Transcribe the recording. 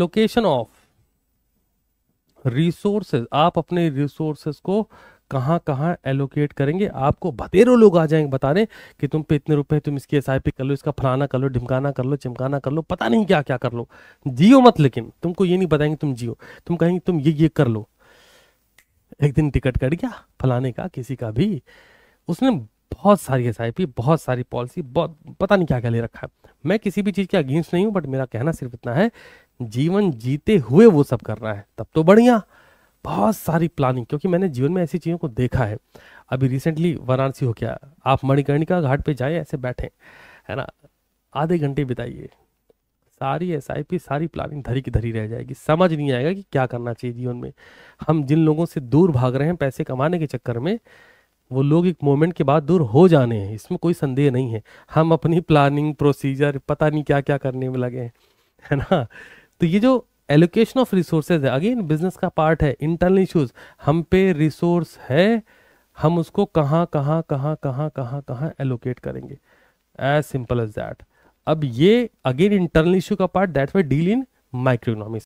location of resources आप अपने resources को कहाँ कहाँ एलोकेट करेंगे आपको बतेरो लोग आ जाएंगे बताने कि तुम पे इतने रुपए तुम इसकी एस कर लो इसका फलाना कर लो ढिमकाना कर लो चिमकाना कर लो पता नहीं क्या क्या कर लो जियो मत लेकिन तुमको ये नहीं बताएंगे तुम जियो तुम कहेंगे तुम ये ये कर लो एक दिन टिकट कट गया फलाने का किसी का भी उसने बहुत सारी एस बहुत सारी पॉलिसी बहुत पता नहीं क्या क्या ले रखा है मैं किसी भी चीज़ के अगेंस्ट नहीं हूँ बट मेरा कहना सिर्फ इतना है जीवन जीते हुए वो सब करना है तब तो बढ़िया बहुत सारी प्लानिंग क्योंकि मैंने जीवन में ऐसी चीज़ों को देखा है अभी रिसेंटली वाराणसी हो गया आप मणिकर्णिका घाट पे जाए ऐसे बैठे है ना आधे घंटे बिताइए सारी एस आई पी सारी प्लानिंग धरी की धरी रह जाएगी समझ नहीं आएगा कि क्या करना चाहिए जीवन में हम जिन लोगों से दूर भाग रहे हैं पैसे कमाने के चक्कर में वो लोग एक मोमेंट के बाद दूर हो जाने हैं इसमें कोई संदेह नहीं है हम अपनी प्लानिंग प्रोसीजर पता नहीं क्या क्या करने में लगे हैं है ना तो ये जो एलोकेशन ऑफ रिसोर्सेज है अगेन बिजनेस का पार्ट है इंटरनल इश्यूज हम पे रिसोर्स है हम उसको कहाँ कहाँ कहाँ कहाँ कहाँ कहाँ एलोकेट करेंगे एज सिंपल एज दैट अब ये अगेन इंटरनल इश्यू का part that we deal in micro economics